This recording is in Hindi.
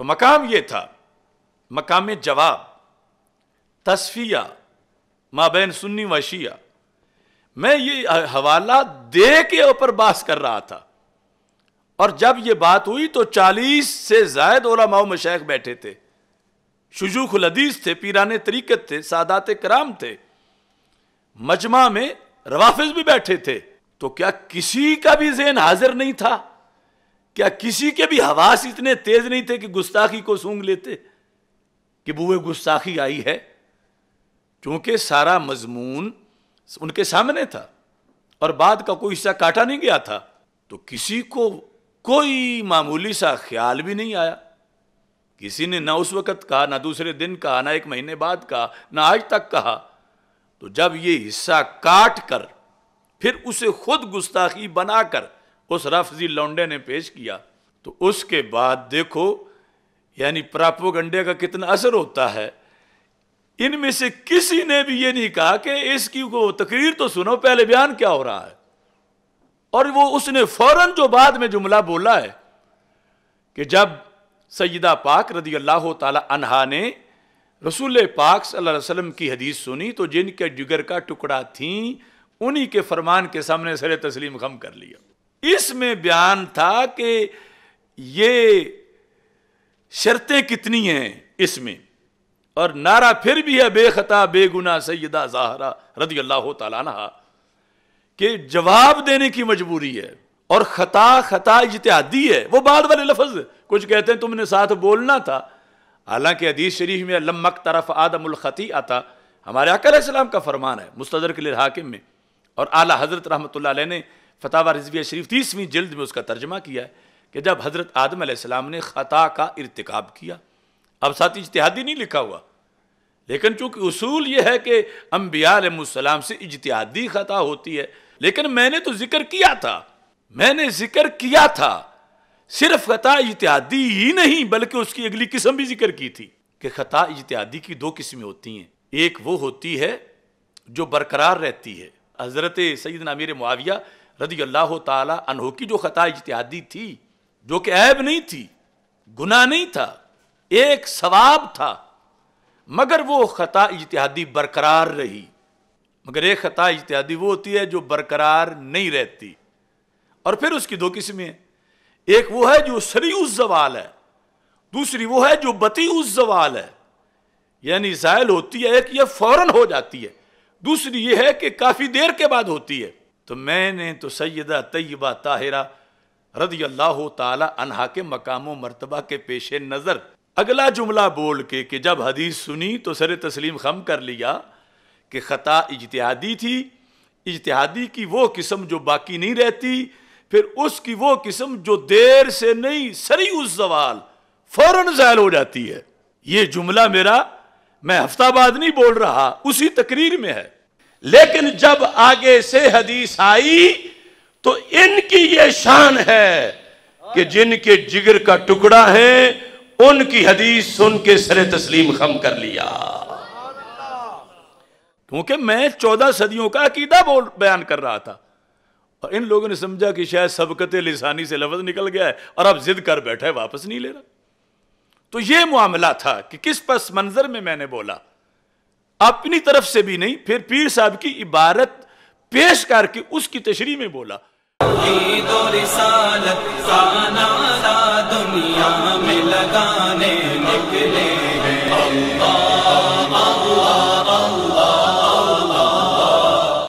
तो मकाम ये था मकाम जवाब तस्फिया माबेन सुन्नी शिया मैं ये हवाला दे के ऊपर बास कर रहा था और जब ये बात हुई तो 40 से जायद माओ मशैक बैठे थे शजूख लदीस थे पीराने तरीकत थे सादात कराम थे मजमा में रवाफिज भी बैठे थे तो क्या किसी का भी जेन हाजिर नहीं था क्या किसी के भी हवास इतने तेज नहीं थे कि गुस्ताखी को सूंघ लेते कि बुए गुस्ताखी आई है क्योंकि सारा मजमून उनके सामने था और बाद का कोई हिस्सा काटा नहीं गया था तो किसी को कोई मामूली सा ख्याल भी नहीं आया किसी ने ना उस वक़्त कहा ना दूसरे दिन कहा ना एक महीने बाद कहा ना आज तक कहा तो जब ये हिस्सा काट कर फिर उसे खुद गुस्ताखी बनाकर उस रफजी लौंडे ने पेश किया तो उसके बाद देखो यानी प्रापोगंडे का कितना असर होता है इनमें से किसी ने भी ये नहीं कहा कि इसकी को तकरीर तो सुनो पहले बयान क्या हो रहा है और वो उसने फौरन जो बाद में जुमला बोला है कि जब सयदा पाक रदी अल्लाह तहा ने रसूल पाक सल्लल्लाहु की हदीस सुनी तो जिनके जिगर का टुकड़ा थी उन्हीं के फरमान के सामने सर तस्लीम खम कर लिया इसमें बयान था कि ये शर्तें कितनी हैं इसमें और नारा फिर भी है बेखता बेगुना सैदा जहरा रदी अल्लाह तला कि जवाब देने की मजबूरी है और खता खता इतिहादी है वो बाद वाले लफज कुछ कहते हैं तुमने साथ बोलना था हालांकि अदीज शरीफ में लम्बक तरफ आदमी आता हमारे अकल का फरमान है मुस्तर के लिए हाकिम में और आला हजरत रहमत ने फतावा रजविया शरीफ तीसवीं जल्द में उसका तर्जमा किया है कि जब हज़रत आदम आसमाम ने ख़ता का इरतकब किया अब साथ इजतहादी नहीं लिखा हुआ लेकिन चूंकि असूल यह है कि अम्बियालम से इजतहादी ख़ता होती है लेकिन मैंने तो ज़िक्र किया था मैंने ज़िक्र किया था सिर्फ ख़ता इजतहादी ही नहीं बल्कि उसकी अगली किस्म भी जिक्र की थी कि ख़ता इजतहादी की दो किस्में होती हैं एक वो होती है जो बरकरार रहती है हज़रत सईद नामिर मुआविया रदी अल्लाह तहों की जो ख़ता इजतहादी थी जो कि ऐब नहीं थी गुनाह नहीं था एक सवाब था मगर वो ख़ता इजतहादी बरकरार रही मगर एक ख़ता इजतहादी वो होती है जो बरकरार नहीं रहती और फिर उसकी दो किस्में एक वो है जो सरी उस जवाल है दूसरी वो है जो बती उस जवाल है यानी जायल होती है एक ये फ़ौरन हो जाती है दूसरी ये है कि काफ़ी देर के बाद होती है तो मैंने तो सैदा तय्यबा ताहिरा रदी अल्लाह तहा के मकाम मरतबा के पेश नज़र अगला जुमला बोल के कि जब हदीस सुनी तो सर तस्लीम खम कर लिया कि ख़ता इजतहादी थी इजतहादी की वो किस्म जो बाकी नहीं रहती फिर उसकी वो किस्म जो देर से नहीं सरी उस सवाल फौरन जायल हो जाती है ये जुमला मेरा मैं हफ्ता बाद नहीं बोल रहा उसी तकरीर में है लेकिन जब आगे से हदीस आई तो इनकी ये शान है कि जिनके जिगर का टुकड़ा है उनकी हदीस सुन के सरे तस्लीम खम कर लिया क्योंकि मैं चौदह सदियों का अकीदा बोल बयान कर रहा था और इन लोगों ने समझा कि शायद सबकत लिसानी से लफ्ज निकल गया है और अब जिद कर बैठा है वापस नहीं ले रहा तो यह मामला था कि किस पस मंजर में मैंने बोला अपनी तरफ से भी नहीं फिर पीर साहब की इबारत पेश करके उसकी तशरी में बोला दुनिया में लगाने निकले